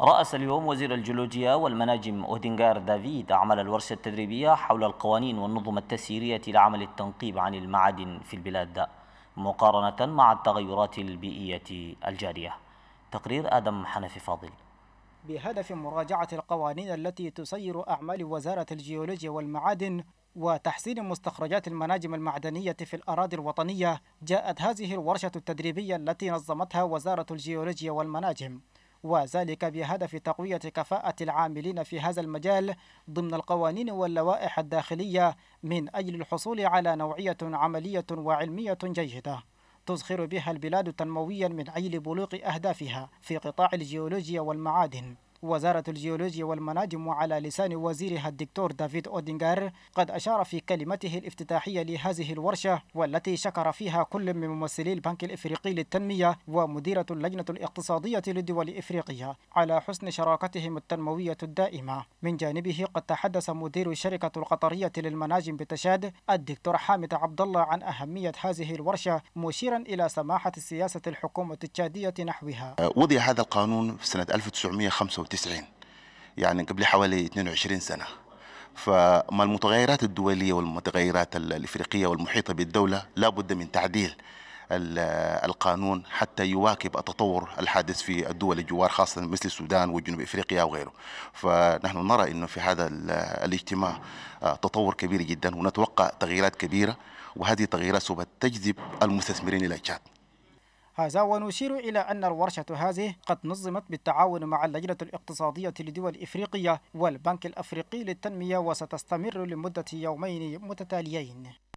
رأس اليوم وزير الجيولوجيا والمناجم أودينغار دافيد عمل الورشة التدريبية حول القوانين والنظم التسييرية لعمل التنقيب عن المعادن في البلاد مقارنة مع التغيرات البيئية الجارية تقرير آدم حنفي فاضل بهدف مراجعة القوانين التي تسير أعمال وزارة الجيولوجيا والمعادن وتحسين مستخرجات المناجم المعدنية في الأراضي الوطنية جاءت هذه الورشة التدريبية التي نظمتها وزارة الجيولوجيا والمناجم وذلك بهدف تقوية كفاءة العاملين في هذا المجال ضمن القوانين واللوائح الداخلية من أجل الحصول على نوعية عملية وعلمية جيدة تزخر بها البلاد تنمويا من أجل بلوغ أهدافها في قطاع الجيولوجيا والمعادن وزارة الجيولوجيا والمناجم وعلى لسان وزيرها الدكتور دافيد أودينغار قد أشار في كلمته الافتتاحية لهذه الورشة والتي شكر فيها كل من ممثلي البنك الإفريقي للتنمية ومديرة اللجنة الاقتصادية للدول الإفريقية على حسن شراكتهم التنموية الدائمة من جانبه قد تحدث مدير الشركة القطرية للمناجم بتشاد الدكتور حامد عبد الله عن أهمية هذه الورشة مشيرا إلى سماحة سياسة الحكومة التشادية نحوها أه، وضع هذا القانون في سنة 1995 1990 يعني قبل حوالي 22 سنه فما المتغيرات الدولية والمتغيرات الإفريقية والمحيطة بالدولة لا بد من تعديل القانون حتى يواكب التطور الحادث في الدول الجوار خاصة مثل السودان وجنوب إفريقيا وغيره فنحن نرى أنه في هذا الاجتماع آه، تطور كبير جدا ونتوقع تغييرات كبيرة وهذه التغييرات سوف تجذب المستثمرين إلى تشاد هذا ونشير إلى أن الورشة هذه قد نظمت بالتعاون مع اللجنة الاقتصادية لدول إفريقية والبنك الأفريقي للتنمية وستستمر لمدة يومين متتاليين